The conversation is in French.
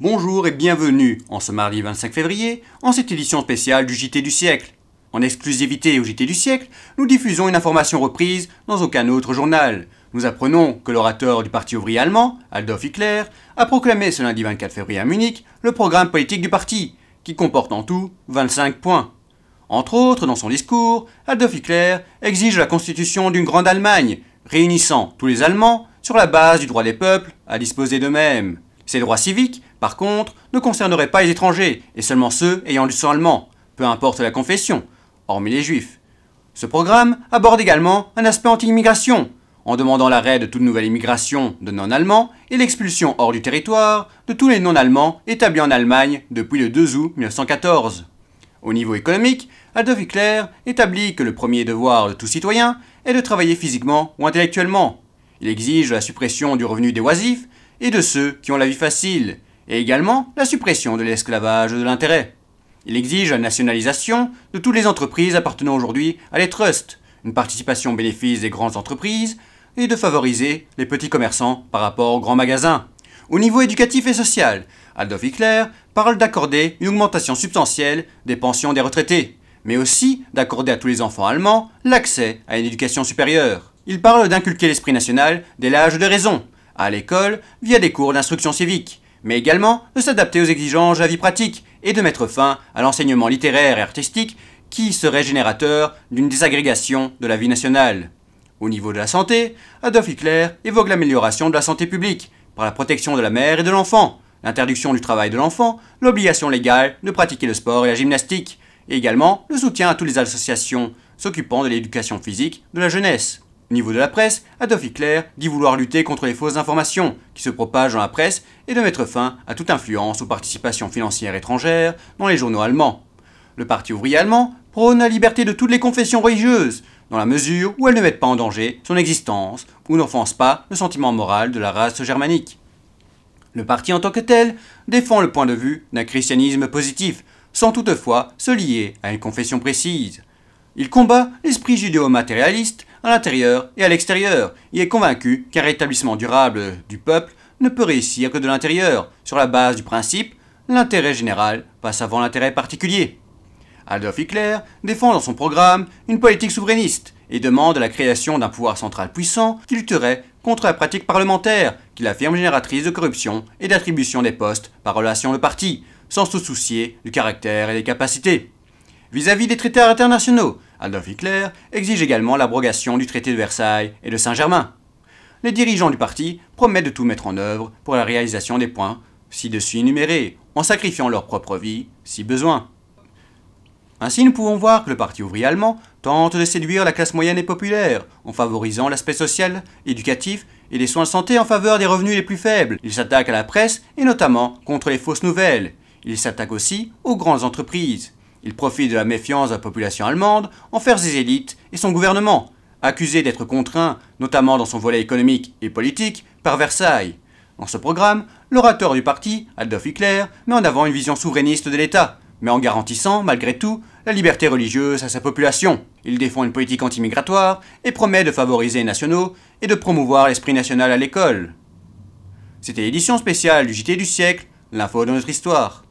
Bonjour et bienvenue en ce mardi 25 février en cette édition spéciale du JT du siècle. En exclusivité au JT du siècle, nous diffusons une information reprise dans aucun autre journal. Nous apprenons que l'orateur du Parti ouvrier allemand, Adolf Hitler, a proclamé ce lundi 24 février à Munich le programme politique du parti, qui comporte en tout 25 points. Entre autres, dans son discours, Adolf Hitler exige la constitution d'une grande Allemagne, réunissant tous les Allemands sur la base du droit des peuples à disposer d'eux-mêmes. Ces droits civiques, par contre, ne concerneraient pas les étrangers, et seulement ceux ayant du sang allemand, peu importe la confession, hormis les juifs. Ce programme aborde également un aspect anti-immigration, en demandant l'arrêt de toute nouvelle immigration de non-allemands et l'expulsion hors du territoire de tous les non-allemands établis en Allemagne depuis le 2 août 1914. Au niveau économique, Adolf Hitler établit que le premier devoir de tout citoyen est de travailler physiquement ou intellectuellement. Il exige la suppression du revenu des oisifs et de ceux qui ont la vie facile, et également la suppression de l'esclavage de l'intérêt. Il exige la nationalisation de toutes les entreprises appartenant aujourd'hui à les trusts, une participation bénéfice des grandes entreprises et de favoriser les petits commerçants par rapport aux grands magasins. Au niveau éducatif et social, Adolf Hitler parle d'accorder une augmentation substantielle des pensions des retraités, mais aussi d'accorder à tous les enfants allemands l'accès à une éducation supérieure. Il parle d'inculquer l'esprit national dès l'âge de raison, à l'école via des cours d'instruction civique, mais également de s'adapter aux exigences de la vie pratique et de mettre fin à l'enseignement littéraire et artistique qui serait générateur d'une désagrégation de la vie nationale. Au niveau de la santé, Adolf Hitler évoque l'amélioration de la santé publique par la protection de la mère et de l'enfant, l'interdiction du travail de l'enfant, l'obligation légale de pratiquer le sport et la gymnastique, et également le soutien à toutes les associations s'occupant de l'éducation physique de la jeunesse. Au niveau de la presse, Adolf Hitler dit vouloir lutter contre les fausses informations qui se propagent dans la presse et de mettre fin à toute influence ou participation financière étrangère dans les journaux allemands. Le Parti ouvrier allemand prône la liberté de toutes les confessions religieuses, dans la mesure où elles ne mettent pas en danger son existence ou n'offensent pas le sentiment moral de la race germanique. Le parti en tant que tel défend le point de vue d'un christianisme positif, sans toutefois se lier à une confession précise. Il combat l'esprit judéo-matérialiste à l'intérieur et à l'extérieur, il est convaincu qu'un rétablissement durable du peuple ne peut réussir que de l'intérieur, sur la base du principe l'intérêt général passe avant l'intérêt particulier. Adolf Hitler défend dans son programme une politique souverainiste et demande la création d'un pouvoir central puissant qui lutterait contre la pratique parlementaire qu'il affirme génératrice de corruption et d'attribution des postes par relation de parti, sans se soucier du caractère et des capacités. vis à -vis des traités internationaux, Adolf Hitler exige également l'abrogation du traité de Versailles et de Saint-Germain. Les dirigeants du parti promettent de tout mettre en œuvre pour la réalisation des points ci-dessus énumérés, en sacrifiant leur propre vie si besoin. Ainsi, nous pouvons voir que le Parti ouvrier allemand tente de séduire la classe moyenne et populaire en favorisant l'aspect social, éducatif et les soins de santé en faveur des revenus les plus faibles. Il s'attaque à la presse et notamment contre les fausses nouvelles. Il s'attaque aussi aux grandes entreprises. Il profite de la méfiance de la population allemande envers ses élites et son gouvernement, accusé d'être contraint, notamment dans son volet économique et politique, par Versailles. Dans ce programme, l'orateur du parti, Adolf Hitler, met en avant une vision souverainiste de l'État, mais en garantissant, malgré tout, la liberté religieuse à sa population. Il défend une politique antimigratoire et promet de favoriser les nationaux et de promouvoir l'esprit national à l'école. C'était l'édition spéciale du JT du siècle, l'info de notre histoire.